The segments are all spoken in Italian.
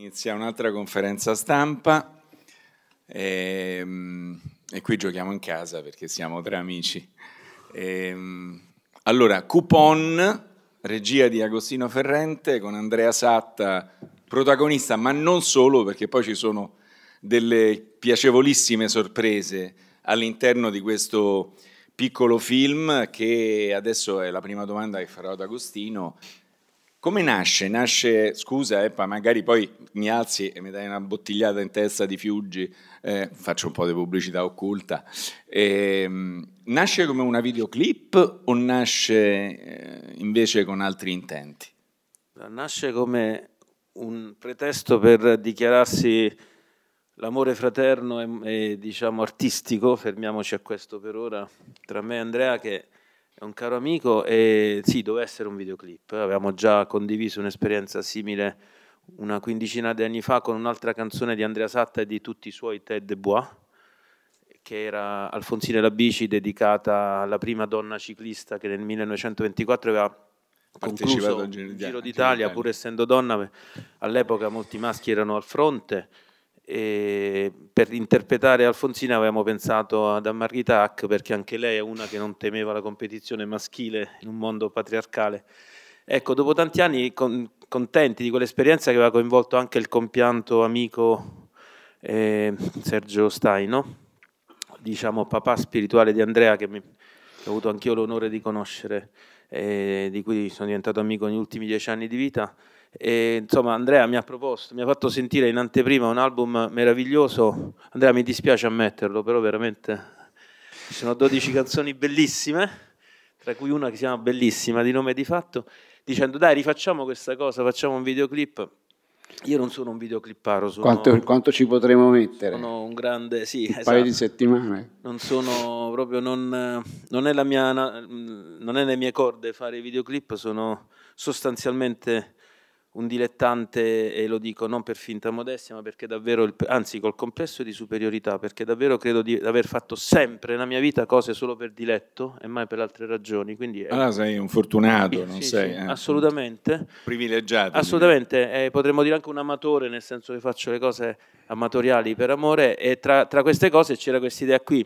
Inizia un'altra conferenza stampa e, ehm, e, qui giochiamo in casa perché siamo tre amici. E, ehm, allora, Coupon, regia di Agostino Ferrente con Andrea Satta, protagonista, ma non solo perché poi ci sono delle piacevolissime sorprese all'interno di questo piccolo film che adesso è la prima domanda che farò ad Agostino come nasce? Nasce, scusa Eppa, magari poi mi alzi e mi dai una bottigliata in testa di Fiuggi, eh, faccio un po' di pubblicità occulta. Eh, nasce come una videoclip o nasce eh, invece con altri intenti? Nasce come un pretesto per dichiararsi l'amore fraterno e, e diciamo artistico, fermiamoci a questo per ora, tra me e Andrea che è un caro amico e sì, doveva essere un videoclip. Abbiamo già condiviso un'esperienza simile una quindicina di anni fa con un'altra canzone di Andrea Satta e di tutti i suoi Ted Bois, che era Alfonsina Labici, dedicata alla prima donna ciclista che nel 1924 aveva partecipato al Giro d'Italia, pur essendo donna, all'epoca molti maschi erano al fronte e per interpretare Alfonsina avevamo pensato ad Amarita Hack perché anche lei è una che non temeva la competizione maschile in un mondo patriarcale. Ecco, dopo tanti anni con, contenti di quell'esperienza che aveva coinvolto anche il compianto amico eh, Sergio Staino, diciamo papà spirituale di Andrea che, mi, ho avuto anch'io l'onore di conoscere e eh, di cui sono diventato amico negli ultimi dieci anni di vita, e, insomma, Andrea mi ha proposto, mi ha fatto sentire in anteprima un album meraviglioso. Andrea, mi dispiace ammetterlo, però veramente ci sono 12 canzoni bellissime, tra cui una che si chiama Bellissima, di nome di fatto, dicendo dai, rifacciamo questa cosa, facciamo un videoclip. Io non sono un videoclipparo, sono, quanto, quanto ci potremo mettere? Sono un grande, sì, un esatto. paio di esatto. settimane. Non sono proprio, non, non, è mia, non è nelle mie corde fare i videoclip, sono sostanzialmente un dilettante, e lo dico non per finta modestia, ma perché davvero, il, anzi col complesso di superiorità, perché davvero credo di aver fatto sempre nella mia vita cose solo per diletto e mai per altre ragioni. Quindi è... allora ah, sei un fortunato, sì, non sì, sei? Sì, eh, assolutamente. Privilegiato. Assolutamente, eh, potremmo dire anche un amatore, nel senso che faccio le cose amatoriali per amore e tra, tra queste cose c'era questa idea qui.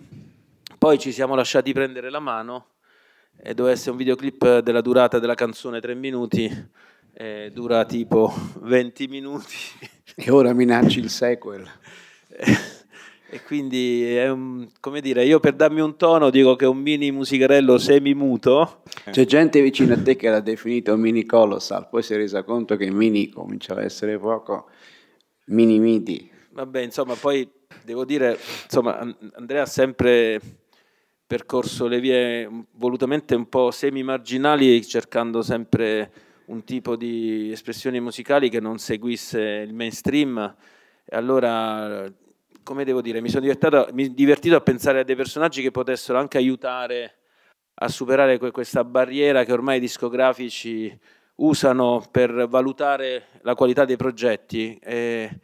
Poi ci siamo lasciati prendere la mano e doveva essere un videoclip della durata della canzone tre minuti eh, dura tipo 20 minuti. E ora minacci il sequel. Eh, e quindi, è un, come dire, io per darmi un tono dico che è un mini musicarello semimuto. C'è gente vicino a te che l'ha definito mini colossal, poi si è resa conto che mini cominciava a essere poco mini midi. Vabbè, insomma, poi devo dire, insomma, Andrea ha sempre percorso le vie volutamente un po' semi-marginali, cercando sempre un tipo di espressioni musicali che non seguisse il mainstream. E Allora, come devo dire, mi sono mi divertito a pensare a dei personaggi che potessero anche aiutare a superare que questa barriera che ormai i discografici usano per valutare la qualità dei progetti. E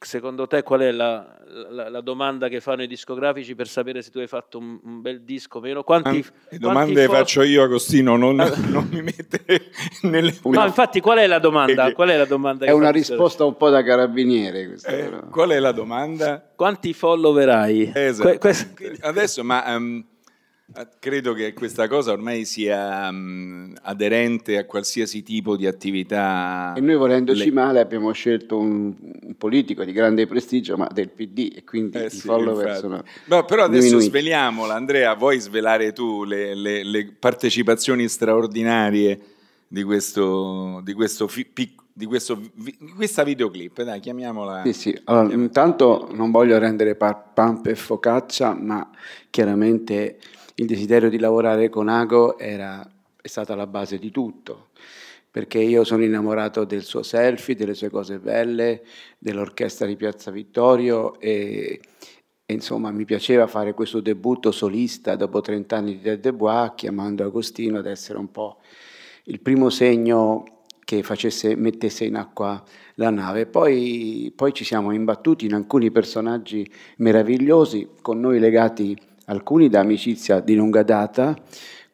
secondo te qual è la, la, la, domanda che fanno i discografici per sapere se tu hai fatto un, un bel disco vero? Quanti, le quanti domande for... faccio io Agostino, non, ah. non mi mettere nelle... No, infatti qual è la domanda? Qual è, la domanda è una risposta un po' da carabiniere. Questa, eh, qual è la domanda? Quanti follower hai? Esatto. Que- quest... Adesso, ma... Um, eh, credo che questa cosa ormai sia mh, mm, aderente a qualsiasi tipo di attività. E noi volendoci le... male abbiamo scelto un, un, politico di grande prestigio, ma del PD, e quindi eh i sì, follower sono. No, però adesso diminuiti. sveliamola, Andrea, vuoi svelare tu le, le, le partecipazioni straordinarie di questo, di questo fi, di, questo, di questa videoclip, dai, chiamiamola. Sì, sì. Allora, chiamiamola. intanto non voglio rendere pampe e focaccia, ma chiaramente il desiderio di lavorare con Ago era, è stata la base di tutto, perché io sono innamorato del suo selfie, delle sue cose belle, dell'orchestra di Piazza Vittorio e, e insomma mi piaceva fare questo debutto solista dopo 30 anni di Dead Bois, chiamando Agostino ad essere un po' il primo segno che facesse, mettesse in acqua la nave. Poi, poi, ci siamo imbattuti in alcuni personaggi meravigliosi, con noi legati alcuni da amicizia di lunga data,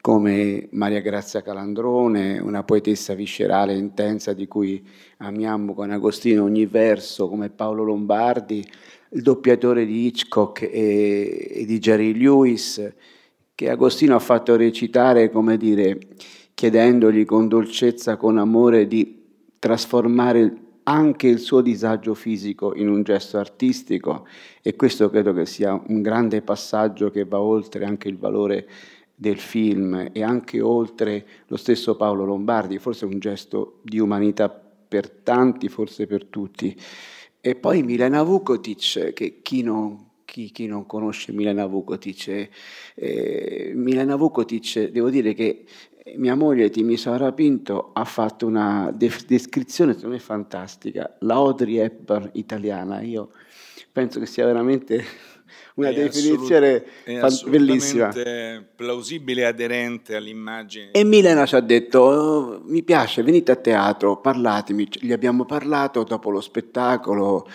come Maria Grazia Calandrone, una poetessa viscerale intensa di cui amiamo con Agostino ogni verso, come Paolo Lombardi, il doppiatore di Hitchcock e, e di Jerry Lewis, che Agostino ha fatto recitare, come dire, chiedendogli con dolcezza, con amore, di trasformare anche il suo disagio fisico in un gesto artistico e questo credo che sia un grande passaggio che va oltre anche il valore del film e anche oltre lo stesso Paolo Lombardi, forse un gesto di umanità per tanti, forse per tutti. E poi Milena Vukotic, che chi non chi, chi, non conosce Milena Vukotic? Eh, Milena Vukotic, devo dire che mia moglie Timiso Rapinto ha fatto una descrizione secondo me fantastica, la Audrey Hepburn italiana, io penso che sia veramente una è definizione assolut- bellissima. plausibile e aderente all'immagine. E Milena ci ha detto, oh, mi piace, venite a teatro, parlatemi, gli abbiamo parlato dopo lo spettacolo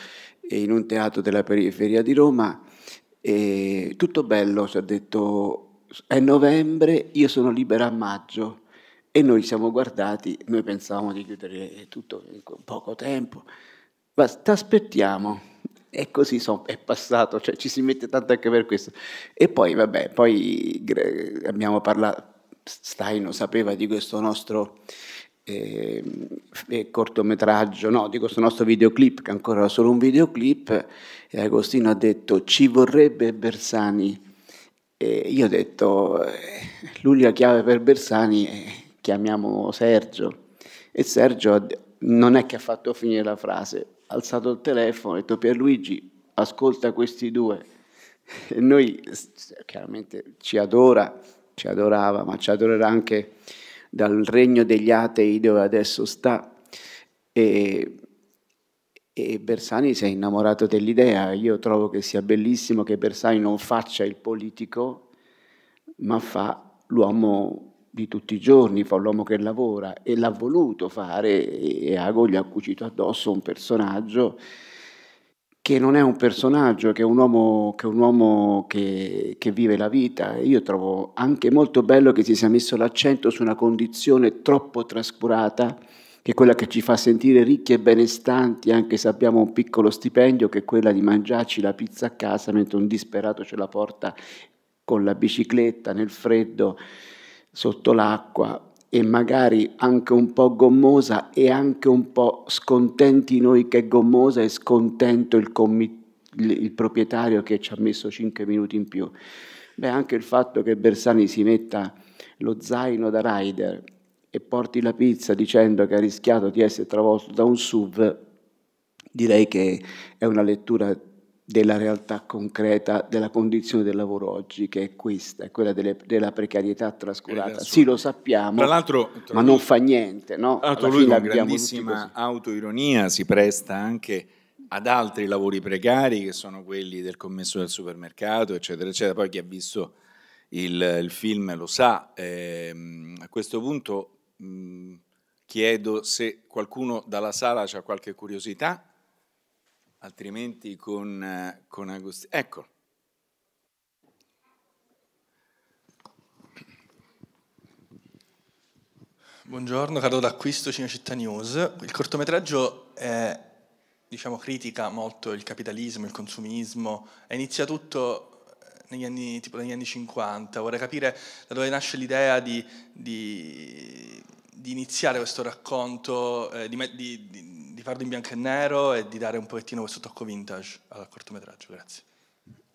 in un teatro della periferia di Roma, e tutto bello, ci ha detto è novembre, io sono libera a maggio e noi siamo guardati, noi pensavamo di chiudere tutto in poco tempo, ma aspettiamo. E così so, è passato, cioè ci si mette tanto anche per questo. E poi, vabbè, poi abbiamo parlato, Staino sapeva di questo nostro eh, cortometraggio, no, di questo nostro videoclip, che ancora era solo un videoclip, e Agostino ha detto ci vorrebbe Bersani e io ho detto, eh, l'unica chiave per Bersani è chiamiamo Sergio. E Sergio non è che ha fatto finire la frase, ha alzato il telefono e ha detto Pierluigi, ascolta questi due. E noi chiaramente ci adora, ci adorava, ma ci adorerà anche dal regno degli atei dove adesso sta. E e Bersani si è innamorato dell'idea, io trovo che sia bellissimo che Bersani non faccia il politico, ma fa l'uomo di tutti i giorni, fa l'uomo che lavora e l'ha voluto fare e Ago gli ha cucito addosso un personaggio che non è un personaggio, che è un uomo, che, un uomo che, che, vive la vita. Io trovo anche molto bello che si sia messo l'accento su una condizione troppo trascurata che è quella che ci fa sentire ricchi e benestanti anche se abbiamo un piccolo stipendio, che è quella di mangiarci la pizza a casa mentre un disperato ce la porta con la bicicletta nel freddo sotto l'acqua e magari anche un po' gommosa e anche un po' scontenti noi che è gommosa e scontento il, il proprietario che ci ha messo 5 minuti in più. Beh, anche il fatto che Bersani si metta lo zaino da rider e porti la pizza dicendo che ha rischiato di essere travolto da un SUV, direi che è una lettura della realtà concreta della condizione del lavoro oggi, che è questa, è quella delle, della precarietà trascurata. Sì, lo sappiamo, tra l'altro, ma non fa niente. No? Tra lui con grandissima autoironia si presta anche ad altri lavori precari, che sono quelli del commesso del supermercato, eccetera, eccetera. Poi chi ha visto il, il film lo sa. Ehm, a questo punto Mm, chiedo se qualcuno dalla sala ha qualche curiosità, altrimenti con, con Agostino. Ecco. Buongiorno, Carlo d'Acquisto, Cinecittà News. Il cortometraggio è, diciamo, critica molto il capitalismo, il consumismo, inizia tutto eh, negli anni, tipo negli anni 50. Vorrei capire da dove nasce l'idea di, di di iniziare questo racconto, eh, di, di, di, farlo in bianco e nero e di dare un pochettino questo tocco vintage al cortometraggio. Grazie.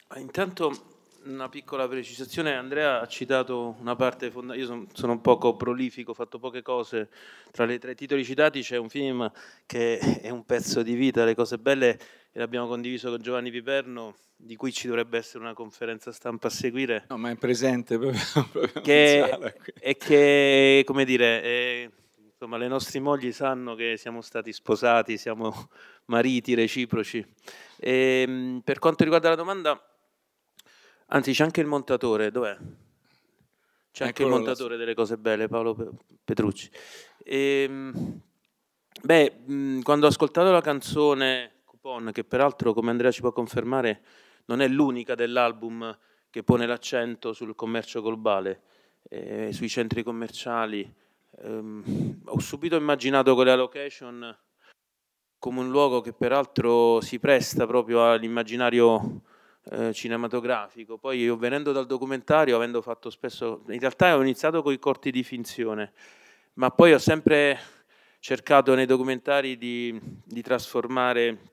Ah, intanto una piccola precisazione, Andrea ha citato una parte fondamentale, io son, sono un poco prolifico, ho fatto poche cose, tra i tre titoli citati c'è un film che è un pezzo di vita, le cose belle e l'abbiamo condiviso con Giovanni Piperno, di cui ci dovrebbe essere una conferenza stampa a seguire. No, ma è presente proprio. proprio che, e che, come dire, è, insomma, le nostre mogli sanno che siamo stati sposati, siamo mariti reciproci. E, ehm, per quanto riguarda la domanda, anzi c'è anche il montatore, dov'è? C'è anche il montatore delle cose belle, Paolo Petrucci. E, ehm, beh, quando ho ascoltato la canzone Bon, che peraltro, come Andrea ci può confermare, non è l'unica dell'album che pone l'accento sul commercio globale, eh, sui centri commerciali. Eh, ho subito immaginato quella location come un luogo che peraltro si presta proprio all'immaginario eh, cinematografico. Poi io venendo dal documentario, avendo fatto spesso, in realtà ho iniziato con i corti di finzione, ma poi ho sempre cercato nei documentari di, di trasformare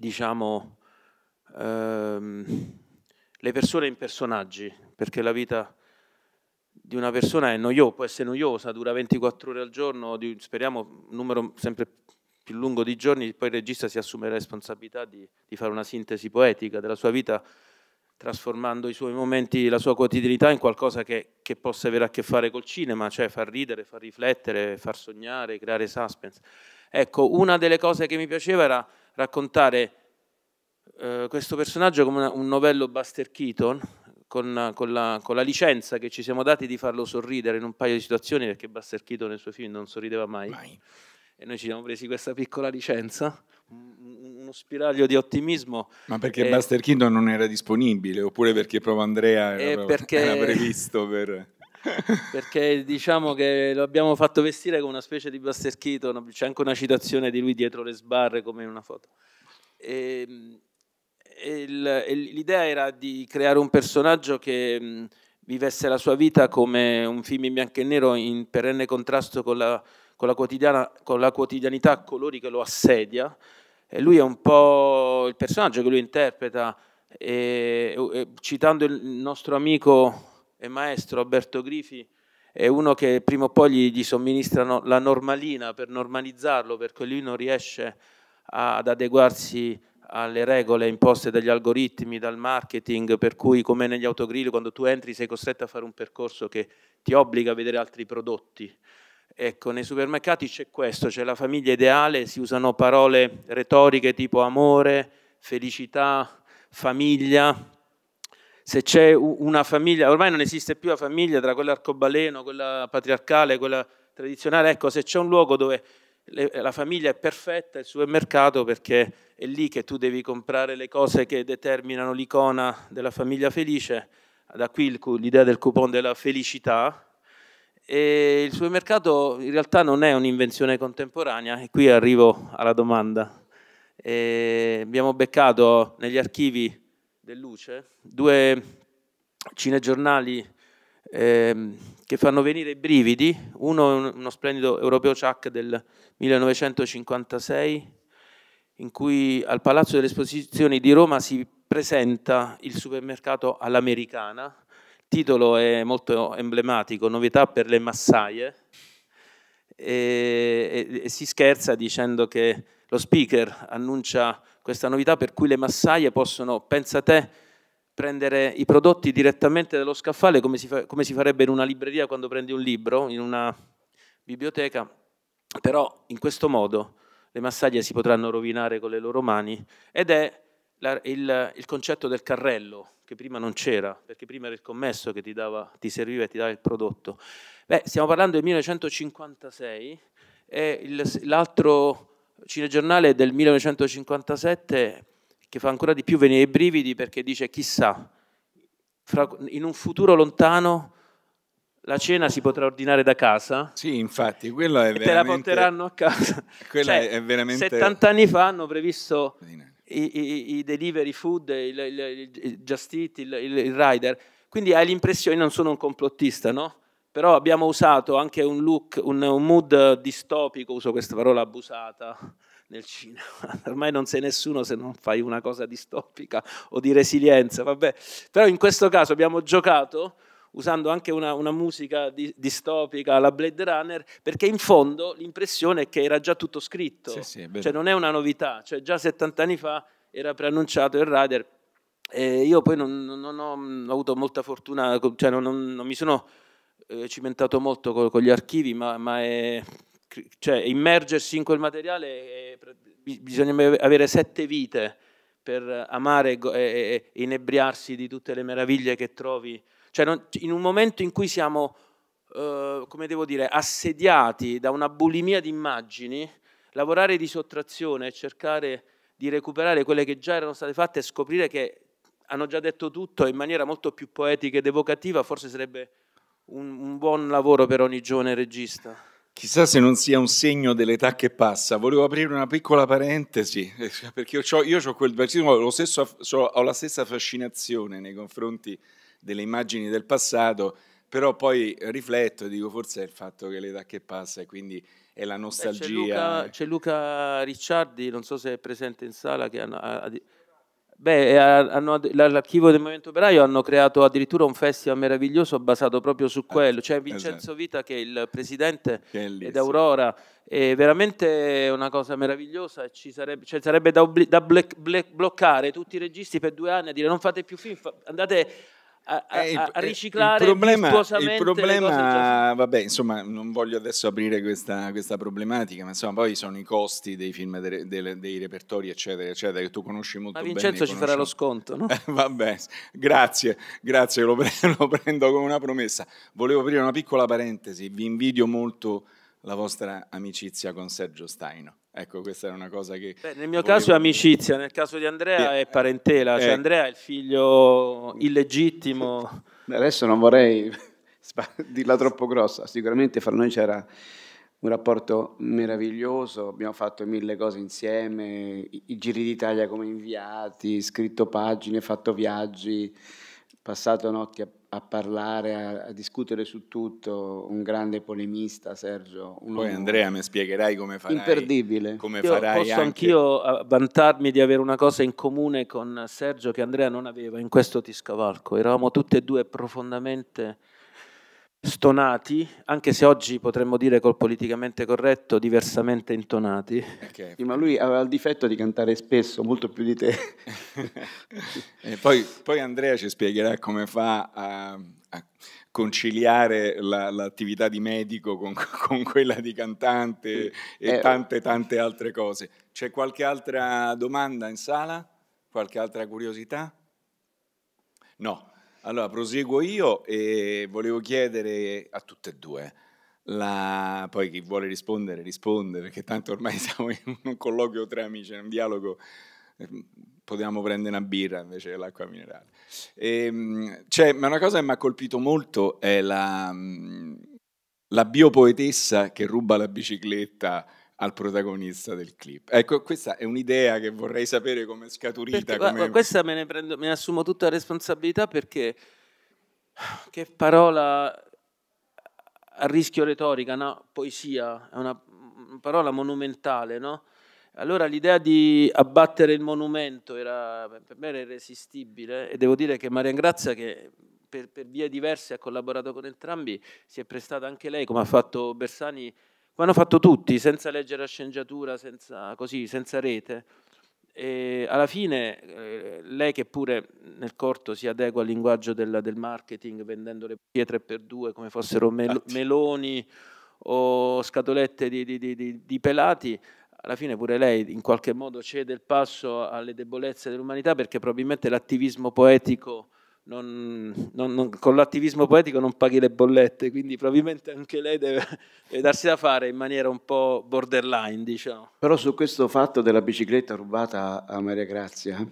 diciamo, ehm, le persone in personaggi, perché la vita di una persona è noiosa, può essere noiosa, dura 24 ore al giorno, di, speriamo un numero sempre più lungo di giorni, poi il regista si assume la responsabilità di, di fare una sintesi poetica della sua vita, trasformando i suoi momenti, la sua quotidianità in qualcosa che, che possa avere a che fare col cinema, cioè far ridere, far riflettere, far sognare, creare suspense. Ecco, una delle cose che mi piaceva era raccontare eh, questo personaggio come una, un novello Buster Keaton, con, con, la, con, la, licenza che ci siamo dati di farlo sorridere in un paio di situazioni, perché Buster Keaton nei suoi film non sorrideva mai. mai. E noi ci siamo presi questa piccola licenza, uno spiraglio di ottimismo. Ma perché e... Buster Keaton non era disponibile, oppure perché proprio Andrea era, perché... era previsto per perché diciamo che lo abbiamo fatto vestire con una specie di Buster Keaton, c'è anche una citazione di lui dietro le sbarre come in una foto. Ehm, e, e l'idea era di creare un personaggio che mm, vivesse la sua vita come un film in bianco e nero in perenne contrasto con la, con la, quotidiana, con la quotidianità a colori che lo assedia. E lui è un po' il personaggio che lui interpreta. E, e, citando il nostro amico e maestro Alberto Grifi è uno che prima o poi gli, gli somministrano la normalina per normalizzarlo, perché lui non riesce ad adeguarsi alle regole imposte dagli algoritmi, dal marketing, per cui come negli autogrill quando tu entri sei costretto a fare un percorso che ti obbliga a vedere altri prodotti. Ecco, nei supermercati c'è questo, c'è la famiglia ideale, si usano parole retoriche tipo amore, felicità, famiglia, se c'è una famiglia, ormai non esiste più la famiglia tra quella arcobaleno, quella patriarcale, quella tradizionale, ecco, se c'è un luogo dove la famiglia è perfetta, il supermercato, perché è lì che tu devi comprare le cose che determinano l'icona della famiglia felice, da qui l'idea del coupon della felicità. E il supermercato in realtà non è un'invenzione contemporanea, e qui arrivo alla domanda. E abbiamo beccato negli archivi Luce, due cinegiornali eh, che fanno venire i brividi, uno è uno splendido europeo Chuck del 1956 in cui al Palazzo delle Esposizioni di Roma si presenta il supermercato all'americana. Il titolo è molto emblematico, Novità per le massaie. E, e, e si scherza dicendo che lo speaker annuncia questa novità per cui le massaie possono, pensa te, prendere i prodotti direttamente dallo scaffale come si, fa, come si farebbe in una libreria quando prendi un libro, in una biblioteca, però in questo modo le massaglie si potranno rovinare con le loro mani ed è la, il, il, concetto del carrello che prima non c'era, perché prima era il commesso che ti, dava, ti serviva e ti dava il prodotto. Beh, stiamo parlando del 1956 e l'altro cinegiornale del 1957 che fa ancora di più venire i brividi perché dice chissà, fra, in un futuro lontano la cena si potrà ordinare da casa. Sì, infatti, quello è veramente... Te la porteranno a casa. Cioè, è veramente... 70 anni fa hanno previsto i, i, i delivery food, il, il, il Just Eat, il, il, il Rider. Quindi hai l'impressione, non sono un complottista, no? però abbiamo usato anche un look, un, un mood distopico, uso questa parola abusata, nel cinema. Ormai non sei nessuno se non fai una cosa distopica o di resilienza, vabbè. Però in questo caso abbiamo giocato usando anche una, una musica di, distopica, la Blade Runner, perché in fondo l'impressione è che era già tutto scritto, sì, sì, cioè non è una novità, cioè già 70 anni fa era preannunciato il Rider. E io poi non, non, ho, non mm, ho, avuto molta fortuna, cioè non, non mi sono eh, cimentato molto con, con, gli archivi, ma, ma è, cioè, immergersi in quel materiale è, bisogna avere sette vite per amare e, inebriarsi di tutte le meraviglie che trovi. Cioè, non, in un momento in cui siamo, eh, come devo dire, assediati da una bulimia di immagini, lavorare di sottrazione e cercare di recuperare quelle che già erano state fatte e scoprire che hanno già detto tutto in maniera molto più poetica ed evocativa, forse sarebbe un, un buon lavoro per ogni giovane regista. Chissà se non sia un segno dell'età che passa. Volevo aprire una piccola parentesi, perché io ho, io ho quel lo stesso, ho la stessa fascinazione nei confronti delle immagini del passato, però poi rifletto e dico forse è il fatto che l'età che passa e quindi è la eh, nostalgia. C'è Luca, Luca, Ricciardi, non so se è presente in sala, che ha, ha Beh, eh, l'archivio del Movimento Operaio hanno creato addirittura un festival meraviglioso basato proprio su eh, quello. C'è esatto. Vincenzo Vita che è il presidente ed Aurora. È veramente una cosa meravigliosa. Ci sarebbe, cioè, sarebbe da, obli- da ble- ble- bloccare tutti i registi per due anni a dire non fate più film, fa- andate a, a, eh, a eh, riciclare il problema, il problema vabbè, insomma, non voglio adesso aprire questa, questa, problematica, ma insomma, poi sono i costi dei film, de, de, dei repertori, eccetera, eccetera, che tu conosci molto ma Vincenzo bene. Vincenzo ci farà lo sconto, no? vabbè, grazie, grazie, lo prendo, lo prendo come una promessa. Volevo aprire una piccola parentesi, vi invidio molto la vostra amicizia con Sergio Staino. Ecco, questa era una cosa che... Beh, nel mio volevo... caso è amicizia, nel caso di Andrea è parentela, cioè eh, cioè Andrea è il figlio illegittimo. Adesso non vorrei dirla troppo grossa, sicuramente fra noi c'era un rapporto meraviglioso, abbiamo fatto mille cose insieme, i, i giri d'Italia come inviati, scritto pagine, fatto viaggi, passato notti a a parlare, a, a, discutere su tutto, un grande polemista, Sergio. Poi Andrea mi spiegherai come farai. Imperdibile. Come Io farai posso anche... anch'io eh, vantarmi di avere una cosa in comune con Sergio che Andrea non aveva in questo Tiscavalco. Eravamo tutti e due profondamente stonati, anche se oggi potremmo dire col politicamente corretto diversamente intonati. Okay. ma lui aveva il difetto di cantare spesso, molto più di te. poi, poi, Andrea ci spiegherà come fa a, a conciliare la, l'attività di medico con, con, quella di cantante e eh, tante tante altre cose. C'è qualche altra domanda in sala? Qualche altra curiosità? No, allora, proseguo io e volevo chiedere a tutte e due. La... Poi chi vuole rispondere risponde, perché tanto ormai siamo in un colloquio tra amici, in un dialogo, ehm, potevamo prendere una birra invece dell'acqua minerale. E, ehm, cioè, ma una cosa che mi ha colpito molto è la, mm, la biopoetessa che ruba la bicicletta al protagonista del clip. Ecco, questa è un'idea che vorrei sapere come è scaturita. Perché, come... Questa me ne, prendo, me ne assumo tutta la responsabilità perché che parola a rischio retorica, no? poesia, è una mm, parola monumentale, no? Allora l'idea di abbattere il monumento era per me era irresistibile e devo dire che Marian Grazia, che per, per vie diverse ha collaborato con entrambi, si è prestata anche lei, come ha fatto Bersani, Vanno fatto tutti, senza leggere la sceneggiatura, senza, così, senza rete. E alla fine eh, lei che pure nel corto si adegua al linguaggio del, del marketing vendendo le pietre per due come fossero mel esatto. meloni o scatolette di, di, di, di, pelati, alla fine pure lei in qualche modo cede il passo alle debolezze dell'umanità perché probabilmente l'attivismo poetico non, non, non, con l'attivismo poetico non paghi le bollette, quindi probabilmente anche lei deve, deve, darsi da fare in maniera un po' borderline, diciamo. Però su questo fatto della bicicletta rubata a Maria Grazia,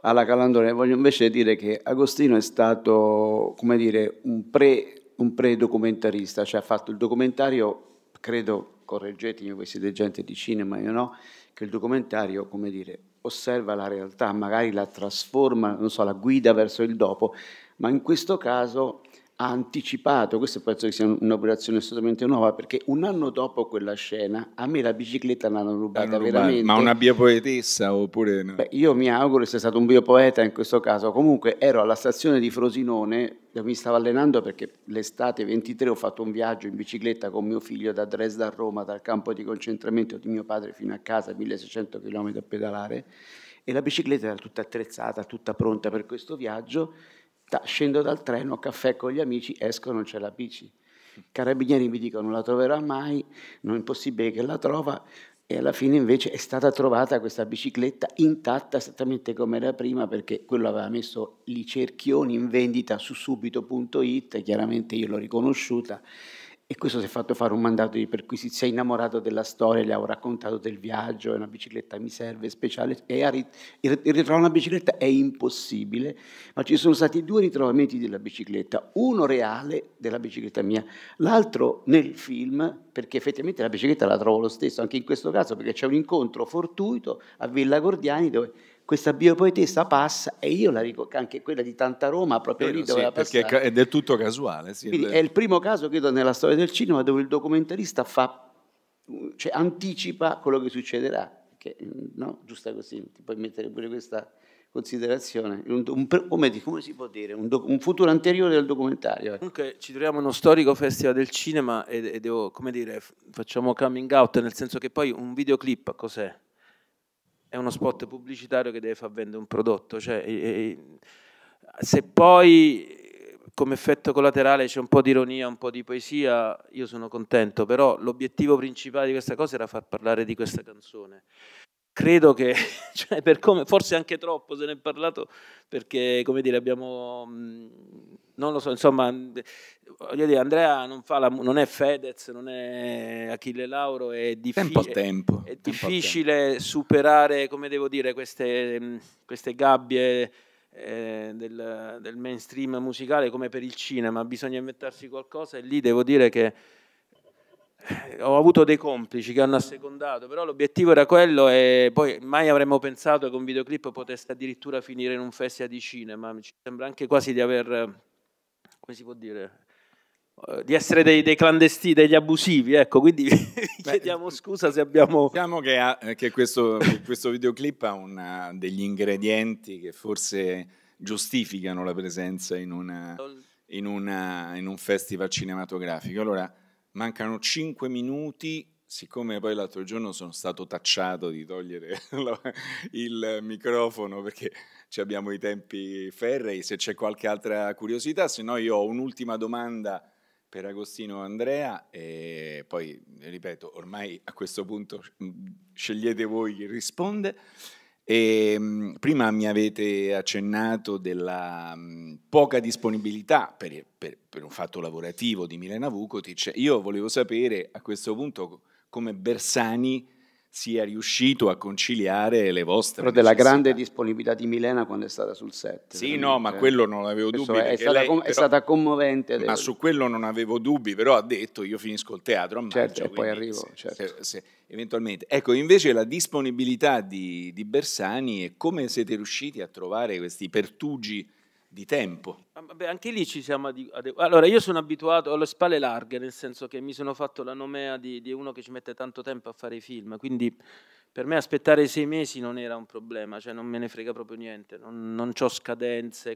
alla Calandone, voglio invece dire che Agostino è stato, come dire, un, pre, un pre-documentarista, cioè ha fatto il documentario, credo, correggetemi voi siete gente di cinema, io no, che il documentario, come dire, osserva la realtà, magari la trasforma, non so, la guida verso il dopo, ma in questo caso ha anticipato, questo penso che sia un'operazione assolutamente nuova, perché un anno dopo quella scena a me la bicicletta l'hanno rubata, rubata veramente. Ma una biopoetessa oppure no? Beh, io mi auguro sia stato un biopoeta in questo caso, comunque ero alla stazione di Frosinone, mi stavo allenando perché l'estate 23 ho fatto un viaggio in bicicletta con mio figlio da Dresda a Roma, dal campo di concentramento di mio padre fino a casa, 1600 km a pedalare, e la bicicletta era tutta attrezzata, tutta pronta per questo viaggio Ta, scendo dal treno, caffè con gli amici, esco, non c'è la bici. I carabinieri mi dicono non la troverà mai, non è possibile che la trova e alla fine invece è stata trovata questa bicicletta intatta esattamente come era prima perché quello aveva messo i cerchioni in vendita su subito.it, chiaramente io l'ho riconosciuta e questo si è fatto fare un mandato di per cui si, è innamorato della storia, le ho raccontato del viaggio, è una bicicletta mi serve, speciale, e a rit- ritrovare una bicicletta è impossibile, ma ci sono stati due ritrovamenti della bicicletta, uno reale della bicicletta mia, l'altro nel film, perché effettivamente la bicicletta la trovo lo stesso, anche in questo caso, perché c'è un incontro fortuito a Villa Gordiani dove questa biopoetessa passa e io la ricordo anche quella di Tanta Roma, proprio Vero, lì dove sì, la passare. Perché è del tutto casuale. Sì, Quindi è, il primo caso, credo, nella storia del cinema dove il documentarista fa, cioè, anticipa quello che succederà. Che, no? Giusto così, ti puoi mettere pure questa considerazione, un, un, come, come, si può dire, un, un, futuro anteriore del documentario. Ecco. Comunque ci troviamo in uno storico festival del cinema e, e devo, come dire, facciamo coming out, nel senso che poi un videoclip cos'è? è uno spot pubblicitario che deve far vendere un prodotto. Cioè, e, e, se poi come effetto collaterale c'è un po' di ironia, un po' di poesia, io sono contento, però l'obiettivo principale di questa cosa era far parlare di questa canzone credo che, cioè, come, forse anche troppo se ne è parlato, perché, come dire, abbiamo, mm, non lo so, insomma, voglio dire, Andrea non, la, non è Fedez, non è Achille Lauro, è, diffi- tempo tempo. è, è difficile superare, come devo dire, queste, mm, queste gabbie eh, del, del mainstream musicale come per il cinema, bisogna inventarsi qualcosa e lì devo dire che eh, ho avuto dei complici che hanno assecondato, però l'obiettivo era quello e poi mai avremmo pensato che un videoclip potesse addirittura finire in un festival di cinema, mi sembra anche quasi di aver, come si può dire, eh, di essere dei, dei clandestini, degli abusivi, ecco, quindi vi chiediamo scusa se abbiamo... Diciamo che, ha, che, questo, questo, videoclip ha degli ingredienti che forse giustificano la presenza in, una, in, una, in un festival cinematografico, allora mancano 5 minuti siccome poi l'altro giorno sono stato tacciato di togliere il microfono perché ci abbiamo i tempi ferrei, se c'è qualche altra curiosità, se no io ho un'ultima domanda per Agostino Andrea e poi ripeto, ormai a questo punto mm, scegliete voi chi risponde. E, ehm, prima mi avete accennato della mm, poca disponibilità per, per, per, un fatto lavorativo di Milena Vukotic. Io volevo sapere a questo punto come Bersani sia riuscito a conciliare le vostre Però della grande disponibilità di Milena quando è stata sul set. Sì, veramente. no, ma quello non avevo dubbi. È, stata, lei, com- però, è stata commovente. Ma su quello non avevo dubbi, però ha detto io finisco il teatro a maggio. Certo, e poi arrivo. Se, certo. se, se, eventualmente. Ecco, invece la disponibilità di, di Bersani e come siete riusciti a trovare questi pertugi di tempo. Beh, ah, anche lì ci siamo adeguati. Allora, io sono abituato, ho le spalle larghe, nel senso che mi sono fatto la nomea di, di, uno che ci mette tanto tempo a fare i film, quindi per me aspettare sei mesi non era un problema, cioè non me ne frega proprio niente, non, non ho scadenze.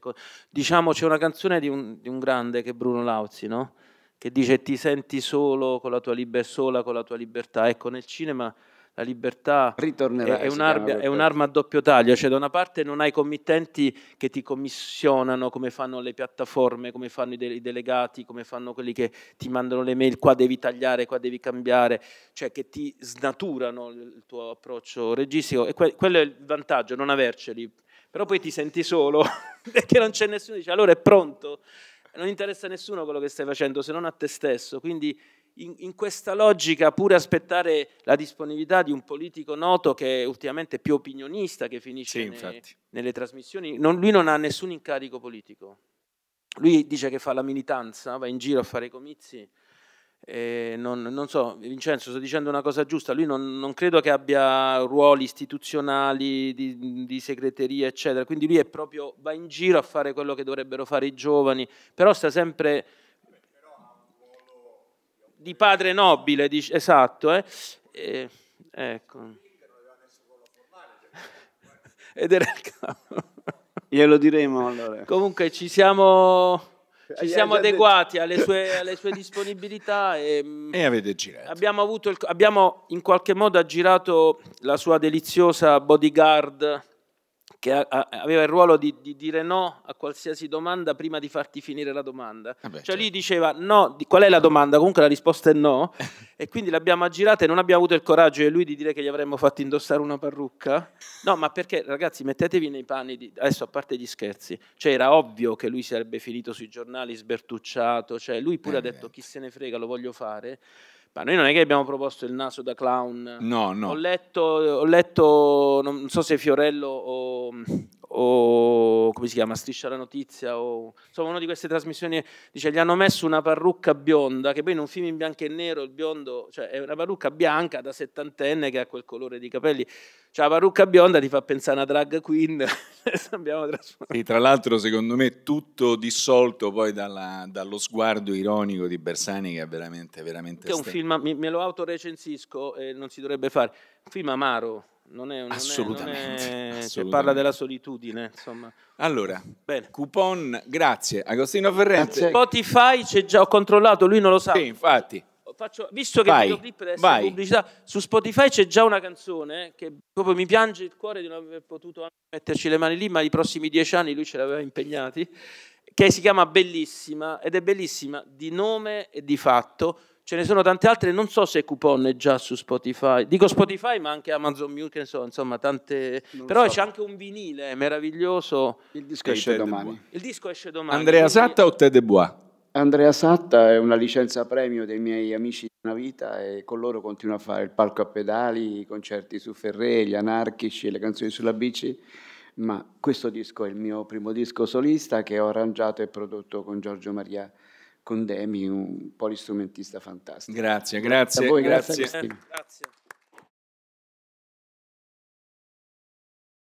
Diciamo, c'è una canzone di un, di un grande che è Bruno Lauzi, no? che dice ti senti solo con la tua libertà, sola con la tua libertà. Ecco, nel cinema la libertà è, è, un'arma, è, un'arma a doppio taglio, cioè da una parte non hai committenti che ti commissionano come fanno le piattaforme, come fanno i, de- i, delegati, come fanno quelli che ti mandano le mail, qua devi tagliare, qua devi cambiare, cioè che ti snaturano il tuo approccio registico e que- quello è il vantaggio, non averceli, però poi ti senti solo perché non c'è nessuno, dice allora è pronto, non interessa a nessuno quello che stai facendo se non a te stesso, quindi in, in, questa logica, pure aspettare la disponibilità di un politico noto che è ultimamente più opinionista, che finisce sì, nei, nelle trasmissioni, non, lui non ha nessun incarico politico. Lui dice che fa la militanza, va in giro a fare i comizi. Eh, non, non, so, Vincenzo, sto dicendo una cosa giusta. Lui non, non credo che abbia ruoli istituzionali di, di, segreteria, eccetera. Quindi lui è proprio va in giro a fare quello che dovrebbero fare i giovani, però sta sempre di padre nobile, di, esatto. Eh? E, ecco. Ed era il capo. Glielo diremo allora. Comunque ci siamo ci siamo adeguati alle sue, alle sue disponibilità e, mm, e, avete girato. Abbiamo, avuto il, abbiamo in qualche modo aggirato la sua deliziosa bodyguard che a, a, aveva il ruolo di, di, dire no a qualsiasi domanda prima di farti finire la domanda. Ah beh, cioè, certo. lì diceva no, di, qual è la domanda? Comunque la risposta è no, e quindi l'abbiamo aggirata e non abbiamo avuto il coraggio di lui di dire che gli avremmo fatto indossare una parrucca. No, ma perché ragazzi, mettetevi nei panni, di, adesso a parte gli scherzi, cioè era ovvio che lui sarebbe finito sui giornali sbertucciato, cioè lui pure eh, ha detto eh. chi se ne frega, lo voglio fare. Ma noi non è che abbiamo proposto il naso da clown. No, no. Ho letto, ho letto non so se Fiorello o, o, come si chiama, Striscia la notizia o insomma una di queste trasmissioni dice gli hanno messo una parrucca bionda che poi in un film in bianco e nero il biondo, cioè è una parrucca bianca da settantenne che ha quel colore di capelli. Cioè, la parrucca bionda ti fa pensare a una drag queen. sì, tra l'altro, secondo me, tutto dissolto poi dalla, dallo sguardo ironico di Bersani, che è veramente, veramente. Che è un film, mi, me lo autorecensisco e non si dovrebbe fare. Un film amaro. Non è, non assolutamente, è, eh, non parla della solitudine. Insomma. Allora, Bene. coupon, grazie. Agostino Ferrenti. Spotify c'è già, ho controllato, lui non lo sa. Sì, infatti faccio, visto che vai, il videoclip adesso vai. pubblicità, su Spotify c'è già una canzone che proprio mi piange il cuore di non aver potuto metterci le mani lì, ma i prossimi dieci anni lui ce l'aveva impegnati, che si chiama Bellissima, ed è bellissima di nome e di fatto, ce ne sono tante altre, non so se Coupon è già su Spotify, dico Spotify ma anche Amazon Music, so, insomma tante, non però so. c'è anche un vinile meraviglioso. Il disco esce domani. Il disco esce domani. Andrea Satta o Tede Bois? Andrea Satta è una licenza premio dei miei amici di una vita e con loro continuo a fare il palco a pedali, i concerti su Ferré, gli anarchici, le canzoni sulla bici, ma questo disco è il mio primo disco solista che ho arrangiato e prodotto con Giorgio Maria Condemi, un polistrumentista fantastico. Grazie, grazie. A voi, grazie. grazie.